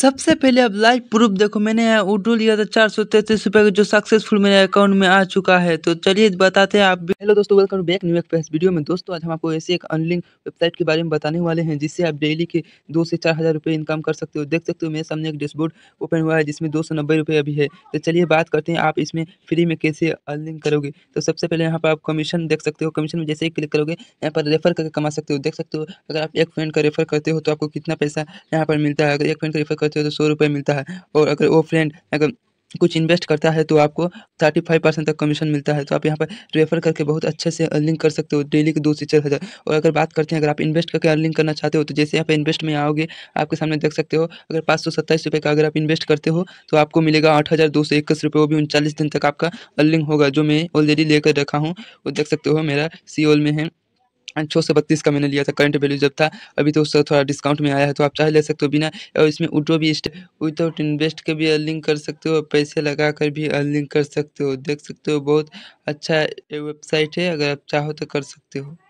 सबसे पहले अब लाइव प्रूफ देखो मैंने यहाँ उडो लिया था चार सौ तैतीस रुपये जो सक्सेसफुल मेरे अकाउंट में आ चुका है तो चलिए बताते हैं आप भी हेलो दोस्तों welcome back new express video में दोस्तों आज हम आपको ऐसी एक अनलिंक वेबसाइट के बारे में बताने वाले हैं जिससे आप डेली के दो से चार हज़ार रुपये इनकम कर सकते हो देख सकते हो मेरे सामने एक डैशबोर्ड ओपन हुआ है जिसमें दो सौ नब्बे रुपये अभी है तो चलिए बात करते हैं आप इसमें फ्री में कैसे अनलिंक करोगे तो सबसे पहले यहाँ पर आप कमीशन देख सकते हो कमीशन में जैसे ही क्लिक करोगे यहाँ पर रेफर करके कमा सकते हो देख सकते हो अगर आप एक फ्रेंड का रेफर करते हो तो आपको कितना पैसा यहाँ पर मिलता है अगर एक फ्रेंड का रेफर करते हो तो सौ रुपये मिलता है और अगर वो फ्रेंड अगर कुछ इन्वेस्ट करता है तो आपको थर्टी फाइव परसेंट तक कमीशन मिलता है तो आप यहाँ पर रेफर करके बहुत अच्छे से अर्निंग कर सकते हो डेली के दो से चार हज़ार और अगर बात करते हैं अगर आप इन्वेस्ट करके अर्निंग करना चाहते हो तो जैसे यहाँ पर इन्वेस्ट में आओगे आपके सामने देख सकते हो अगर पाँच सौ सत्ताईस रुपये का अगर आप इन्वेस्ट करते हो तो आपको मिलेगा आठ हज़ार दो सौ इक्कीस रुपये वो भी उनचालीस दिन तक आपका अर्निंग होगा जो मैं ऑलरेडी लेकर रखा हूँ वो देख सकते हो मेरा सी में है छः सौ बत्तीस का मैंने लिया था करंट वैल्यू जब था अभी तो उसका थोड़ा डिस्काउंट में आया है तो आप चाहे ले सकते हो बिना और इसमें उड्रो भी विदाउट इन्वेस्ट के भी अर्निंग कर सकते हो पैसे लगा कर भी अर्निंग कर सकते हो देख सकते हो बहुत अच्छा वेबसाइट है अगर आप चाहो तो कर सकते हो